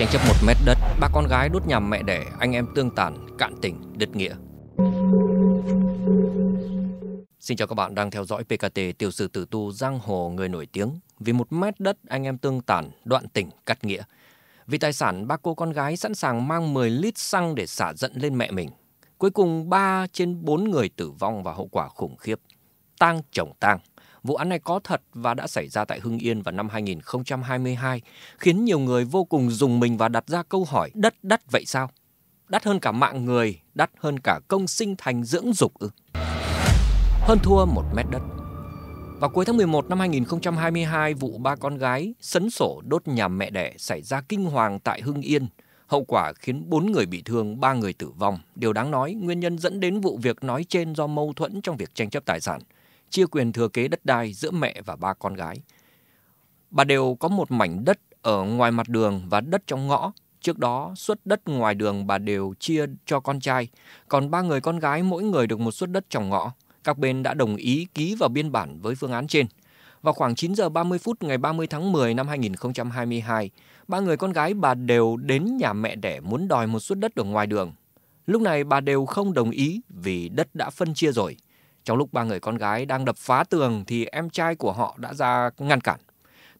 Tranh chấp một mét đất, ba con gái đốt nhà mẹ đẻ, anh em tương tàn, cạn tình, đứt nghĩa. Xin chào các bạn đang theo dõi PKT tiểu sử tử tu giang hồ người nổi tiếng vì một mét đất anh em tương tàn, đoạn tình, cắt nghĩa. Vì tài sản, ba cô con gái sẵn sàng mang 10 lít xăng để xả giận lên mẹ mình. Cuối cùng, ba trên bốn người tử vong và hậu quả khủng khiếp. Tang chồng tang. Vụ án này có thật và đã xảy ra tại Hưng Yên vào năm 2022, khiến nhiều người vô cùng dùng mình và đặt ra câu hỏi đất đắt vậy sao? Đắt hơn cả mạng người, đắt hơn cả công sinh thành dưỡng dục ư? Hơn thua một mét đất. Vào cuối tháng 11 năm 2022, vụ ba con gái sấn sổ đốt nhà mẹ đẻ xảy ra kinh hoàng tại Hưng Yên. Hậu quả khiến 4 người bị thương, 3 người tử vong. Điều đáng nói, nguyên nhân dẫn đến vụ việc nói trên do mâu thuẫn trong việc tranh chấp tài sản – chia quyền thừa kế đất đai giữa mẹ và ba con gái. Bà đều có một mảnh đất ở ngoài mặt đường và đất trong ngõ. Trước đó, suất đất ngoài đường bà đều chia cho con trai, còn ba người con gái mỗi người được một suất đất trong ngõ. Các bên đã đồng ý ký vào biên bản với phương án trên. Vào khoảng 9 giờ 30 phút ngày 30 tháng 10 năm 2022, ba người con gái bà đều đến nhà mẹ đẻ muốn đòi một suất đất ở ngoài đường. Lúc này bà đều không đồng ý vì đất đã phân chia rồi. Trong lúc ba người con gái đang đập phá tường thì em trai của họ đã ra ngăn cản.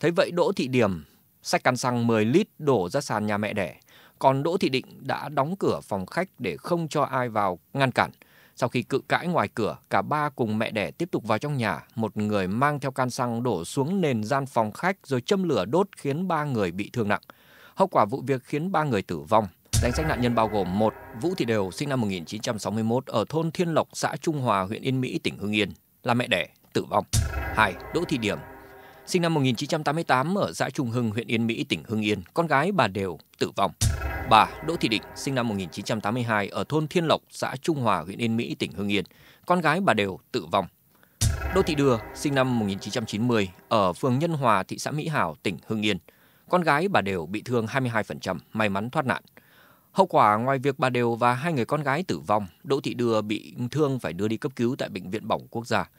Thấy vậy Đỗ Thị Điểm xách căn xăng 10 lít đổ ra sàn nhà mẹ đẻ. Còn Đỗ Thị Định đã đóng cửa phòng khách để không cho ai vào ngăn cản. Sau khi cự cãi ngoài cửa, cả ba cùng mẹ đẻ tiếp tục vào trong nhà. Một người mang theo can xăng đổ xuống nền gian phòng khách rồi châm lửa đốt khiến ba người bị thương nặng. Hậu quả vụ việc khiến ba người tử vong. Danh sách nạn nhân bao gồm một Vũ Thị Đều sinh năm 1961 ở thôn Thiên Lộc, xã Trung Hòa, huyện Yên Mỹ, tỉnh Hưng Yên, là mẹ đẻ, tử vong. 2. Đỗ Thị Điểm sinh năm 1988 ở xã Trung Hưng, huyện Yên Mỹ, tỉnh Hưng Yên, con gái bà Đều tử vong. Bà Đỗ Thị Định sinh năm 1982 ở thôn Thiên Lộc, xã Trung Hòa, huyện Yên Mỹ, tỉnh Hưng Yên, con gái bà Đều tử vong. Đỗ Thị Đưa sinh năm 1990 ở phường Nhân Hòa, thị xã Mỹ Hào, tỉnh Hưng Yên, con gái bà Đều bị thương 22%, may mắn thoát nạn. Hậu quả ngoài việc bà Đều và hai người con gái tử vong, Đỗ Thị Đưa bị thương phải đưa đi cấp cứu tại Bệnh viện Bỏng Quốc gia.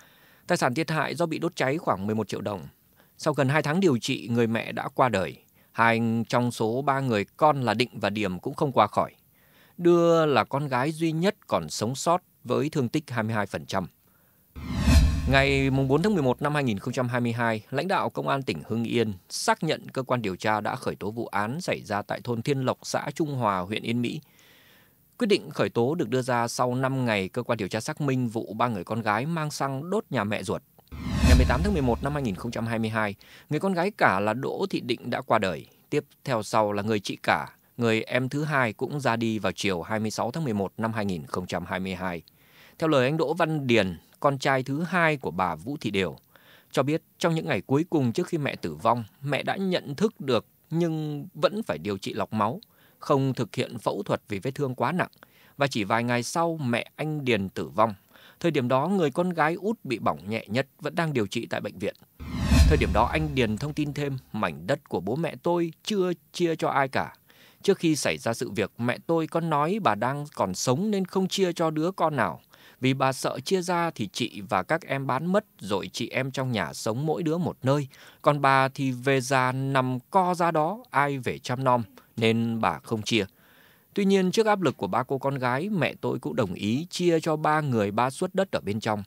Tài sản thiệt hại do bị đốt cháy khoảng 11 triệu đồng. Sau gần 2 tháng điều trị, người mẹ đã qua đời. Hai trong số ba người con là Định và Điểm cũng không qua khỏi. Đưa là con gái duy nhất còn sống sót với thương tích 22%. Ngày 4 tháng 11 năm 2022, lãnh đạo Công an tỉnh Hưng Yên xác nhận cơ quan điều tra đã khởi tố vụ án xảy ra tại thôn Thiên Lộc, xã Trung Hòa, huyện Yên Mỹ. Quyết định khởi tố được đưa ra sau 5 ngày cơ quan điều tra xác minh vụ ba người con gái mang xăng đốt nhà mẹ ruột. Ngày 18 tháng 11 năm 2022, người con gái cả là Đỗ Thị Định đã qua đời. Tiếp theo sau là người chị cả, người em thứ hai cũng ra đi vào chiều 26 tháng 11 năm 2022. Theo lời anh Đỗ Văn Điền, con trai thứ hai của bà Vũ Thị Điều, cho biết trong những ngày cuối cùng trước khi mẹ tử vong, mẹ đã nhận thức được nhưng vẫn phải điều trị lọc máu, không thực hiện phẫu thuật vì vết thương quá nặng. Và chỉ vài ngày sau mẹ anh Điền tử vong. Thời điểm đó người con gái út bị bỏng nhẹ nhất vẫn đang điều trị tại bệnh viện. Thời điểm đó anh Điền thông tin thêm mảnh đất của bố mẹ tôi chưa chia cho ai cả. Trước khi xảy ra sự việc mẹ tôi có nói bà đang còn sống nên không chia cho đứa con nào. Vì bà sợ chia ra thì chị và các em bán mất rồi chị em trong nhà sống mỗi đứa một nơi. Còn bà thì về già nằm co ra đó ai về chăm nom nên bà không chia. Tuy nhiên trước áp lực của ba cô con gái mẹ tôi cũng đồng ý chia cho ba người ba suất đất ở bên trong.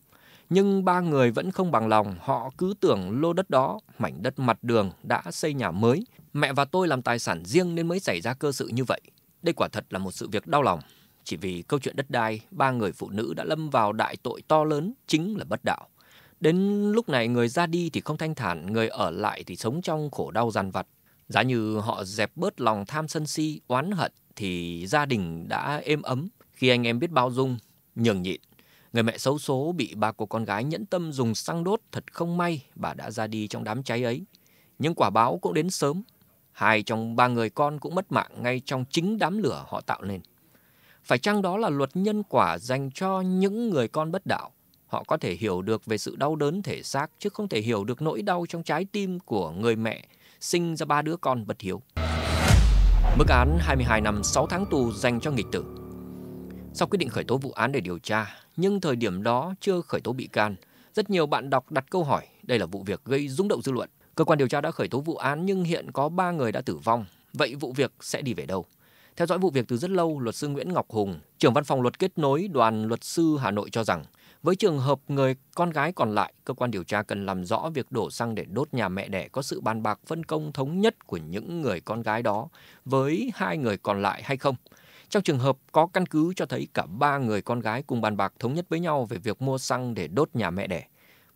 Nhưng ba người vẫn không bằng lòng, họ cứ tưởng lô đất đó, mảnh đất mặt đường đã xây nhà mới. Mẹ và tôi làm tài sản riêng nên mới xảy ra cơ sự như vậy. Đây quả thật là một sự việc đau lòng. Chỉ vì câu chuyện đất đai, ba người phụ nữ đã lâm vào đại tội to lớn chính là bất đạo. Đến lúc này người ra đi thì không thanh thản, người ở lại thì sống trong khổ đau dằn vặt. Giá như họ dẹp bớt lòng tham sân si, oán hận thì gia đình đã êm ấm khi anh em biết bao dung, nhường nhịn. Người mẹ xấu số bị ba cô con gái nhẫn tâm dùng xăng đốt thật không may bà đã ra đi trong đám cháy ấy. Nhưng quả báo cũng đến sớm. Hai trong ba người con cũng mất mạng ngay trong chính đám lửa họ tạo nên. Phải chăng đó là luật nhân quả dành cho những người con bất đạo? Họ có thể hiểu được về sự đau đớn thể xác chứ không thể hiểu được nỗi đau trong trái tim của người mẹ sinh ra ba đứa con bất hiếu. Mức án 22 năm 6 tháng tù dành cho nghịch tử. Sau quyết định khởi tố vụ án để điều tra, nhưng thời điểm đó chưa khởi tố bị can, rất nhiều bạn đọc đặt câu hỏi đây là vụ việc gây rung động dư luận. Cơ quan điều tra đã khởi tố vụ án nhưng hiện có 3 người đã tử vong. Vậy vụ việc sẽ đi về đâu? Theo dõi vụ việc từ rất lâu, luật sư Nguyễn Ngọc Hùng, trưởng văn phòng luật kết nối đoàn luật sư Hà Nội cho rằng, với trường hợp người con gái còn lại, cơ quan điều tra cần làm rõ việc đổ xăng để đốt nhà mẹ đẻ có sự bàn bạc phân công thống nhất của những người con gái đó với hai người còn lại hay không. Trong trường hợp có căn cứ cho thấy cả ba người con gái cùng bàn bạc thống nhất với nhau về việc mua xăng để đốt nhà mẹ đẻ,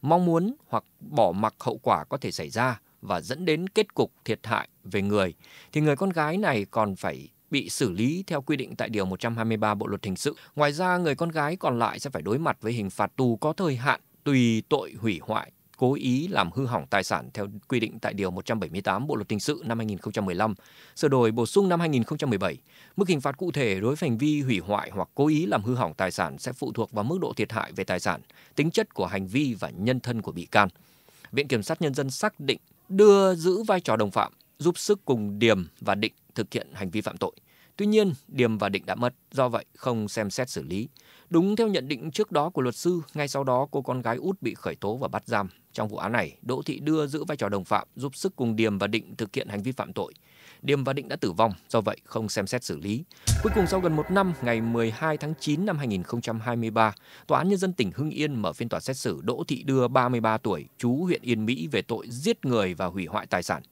mong muốn hoặc bỏ mặc hậu quả có thể xảy ra và dẫn đến kết cục thiệt hại về người, thì người con gái này còn phải bị xử lý theo quy định tại Điều 123 Bộ Luật Hình sự. Ngoài ra, người con gái còn lại sẽ phải đối mặt với hình phạt tù có thời hạn tùy tội hủy hoại cố ý làm hư hỏng tài sản theo quy định tại Điều 178 Bộ Luật Hình sự năm 2015, sửa đổi bổ sung năm 2017. Mức hình phạt cụ thể đối với hành vi hủy hoại hoặc cố ý làm hư hỏng tài sản sẽ phụ thuộc vào mức độ thiệt hại về tài sản, tính chất của hành vi và nhân thân của bị can. Viện Kiểm sát Nhân dân xác định đưa giữ vai trò đồng phạm giúp sức cùng Điềm và Định thực hiện hành vi phạm tội. Tuy nhiên, Điềm và Định đã mất, do vậy không xem xét xử lý. Đúng theo nhận định trước đó của luật sư, ngay sau đó cô con gái út bị khởi tố và bắt giam. Trong vụ án này, Đỗ Thị Đưa giữ vai trò đồng phạm, giúp sức cùng Điềm và Định thực hiện hành vi phạm tội. Điềm và Định đã tử vong, do vậy không xem xét xử lý. Cuối cùng sau gần một năm, ngày 12 tháng 9 năm 2023, Tòa án Nhân dân tỉnh Hưng Yên mở phiên tòa xét xử Đỗ Thị Đưa 33 tuổi, chú huyện Yên Mỹ về tội giết người và hủy hoại tài sản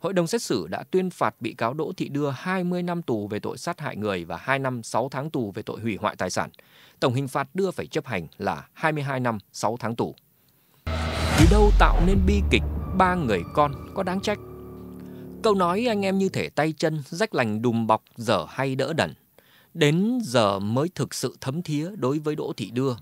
hội đồng xét xử đã tuyên phạt bị cáo Đỗ Thị Đưa 20 năm tù về tội sát hại người và 2 năm 6 tháng tù về tội hủy hoại tài sản. Tổng hình phạt Đưa phải chấp hành là 22 năm 6 tháng tù. Từ đâu tạo nên bi kịch ba người con có đáng trách? Câu nói anh em như thể tay chân, rách lành đùm bọc, dở hay đỡ đần Đến giờ mới thực sự thấm thía đối với Đỗ Thị Đưa.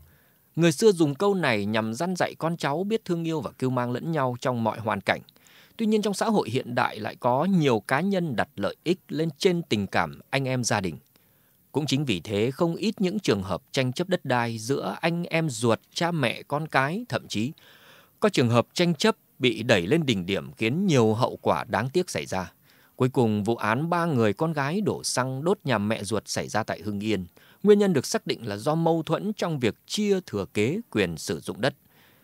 Người xưa dùng câu này nhằm dăn dạy con cháu biết thương yêu và cưu mang lẫn nhau trong mọi hoàn cảnh – Tuy nhiên trong xã hội hiện đại lại có nhiều cá nhân đặt lợi ích lên trên tình cảm anh em gia đình. Cũng chính vì thế không ít những trường hợp tranh chấp đất đai giữa anh em ruột, cha mẹ, con cái, thậm chí có trường hợp tranh chấp bị đẩy lên đỉnh điểm khiến nhiều hậu quả đáng tiếc xảy ra. Cuối cùng, vụ án ba người con gái đổ xăng đốt nhà mẹ ruột xảy ra tại Hưng Yên. Nguyên nhân được xác định là do mâu thuẫn trong việc chia thừa kế quyền sử dụng đất.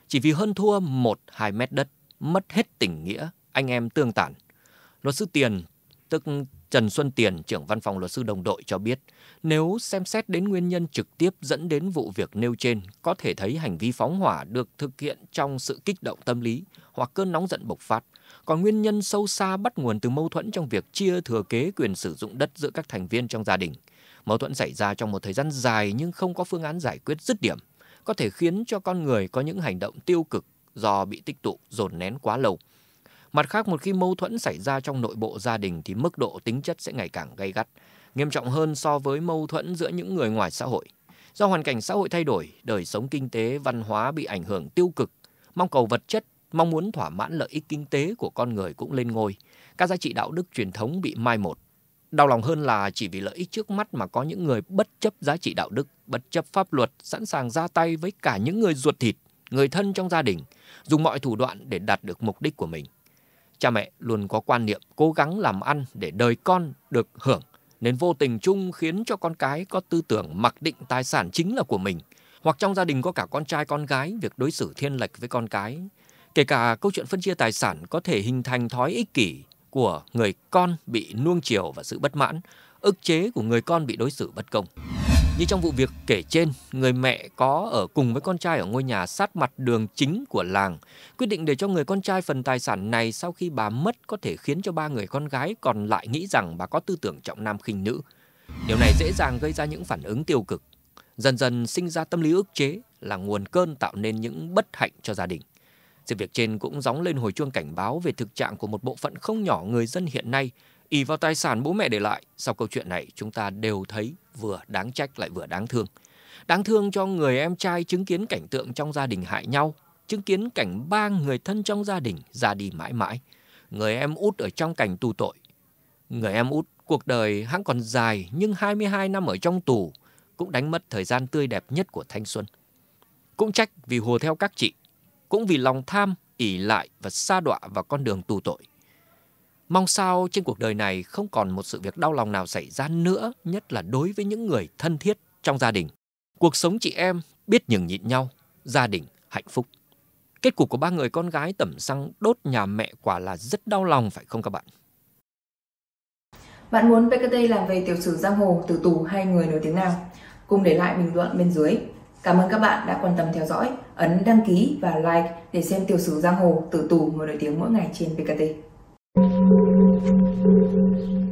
Chỉ vì hơn thua 1-2 mét đất, mất hết tình nghĩa anh em tương tản. Luật sư Tiền, tức Trần Xuân Tiền, trưởng văn phòng luật sư đồng đội cho biết, nếu xem xét đến nguyên nhân trực tiếp dẫn đến vụ việc nêu trên, có thể thấy hành vi phóng hỏa được thực hiện trong sự kích động tâm lý hoặc cơn nóng giận bộc phát. Còn nguyên nhân sâu xa bắt nguồn từ mâu thuẫn trong việc chia thừa kế quyền sử dụng đất giữa các thành viên trong gia đình. Mâu thuẫn xảy ra trong một thời gian dài nhưng không có phương án giải quyết dứt điểm, có thể khiến cho con người có những hành động tiêu cực do bị tích tụ dồn nén quá lâu Mặt khác, một khi mâu thuẫn xảy ra trong nội bộ gia đình thì mức độ tính chất sẽ ngày càng gây gắt, nghiêm trọng hơn so với mâu thuẫn giữa những người ngoài xã hội. Do hoàn cảnh xã hội thay đổi, đời sống kinh tế, văn hóa bị ảnh hưởng tiêu cực, mong cầu vật chất, mong muốn thỏa mãn lợi ích kinh tế của con người cũng lên ngôi. Các giá trị đạo đức truyền thống bị mai một. Đau lòng hơn là chỉ vì lợi ích trước mắt mà có những người bất chấp giá trị đạo đức, bất chấp pháp luật, sẵn sàng ra tay với cả những người ruột thịt, người thân trong gia đình, dùng mọi thủ đoạn để đạt được mục đích của mình cha mẹ luôn có quan niệm cố gắng làm ăn để đời con được hưởng, nên vô tình chung khiến cho con cái có tư tưởng mặc định tài sản chính là của mình. Hoặc trong gia đình có cả con trai con gái, việc đối xử thiên lệch với con cái. Kể cả câu chuyện phân chia tài sản có thể hình thành thói ích kỷ của người con bị nuông chiều và sự bất mãn, ức chế của người con bị đối xử bất công. Như trong vụ việc kể trên, người mẹ có ở cùng với con trai ở ngôi nhà sát mặt đường chính của làng. Quyết định để cho người con trai phần tài sản này sau khi bà mất có thể khiến cho ba người con gái còn lại nghĩ rằng bà có tư tưởng trọng nam khinh nữ. Điều này dễ dàng gây ra những phản ứng tiêu cực. Dần dần sinh ra tâm lý ức chế là nguồn cơn tạo nên những bất hạnh cho gia đình. Sự việc trên cũng gióng lên hồi chuông cảnh báo về thực trạng của một bộ phận không nhỏ người dân hiện nay – ỉ vào tài sản bố mẹ để lại, sau câu chuyện này chúng ta đều thấy vừa đáng trách lại vừa đáng thương. Đáng thương cho người em trai chứng kiến cảnh tượng trong gia đình hại nhau, chứng kiến cảnh ba người thân trong gia đình ra đi mãi mãi. Người em út ở trong cảnh tù tội. Người em út cuộc đời hãng còn dài nhưng 22 năm ở trong tù cũng đánh mất thời gian tươi đẹp nhất của thanh xuân. Cũng trách vì hùa theo các chị, cũng vì lòng tham, ỉ lại và xa đọa vào con đường tù tội. Mong sao trên cuộc đời này không còn một sự việc đau lòng nào xảy ra nữa, nhất là đối với những người thân thiết trong gia đình. Cuộc sống chị em biết nhường nhịn nhau, gia đình hạnh phúc. Kết cục của ba người con gái tẩm xăng đốt nhà mẹ quả là rất đau lòng phải không các bạn? Bạn muốn PKT làm về tiểu sử giang hồ, tử tù hay người nổi tiếng nào? Cùng để lại bình luận bên dưới. Cảm ơn các bạn đã quan tâm theo dõi, ấn đăng ký và like để xem tiểu sử giang hồ, tử tù, người nổi tiếng mỗi ngày trên PKT. Thank you.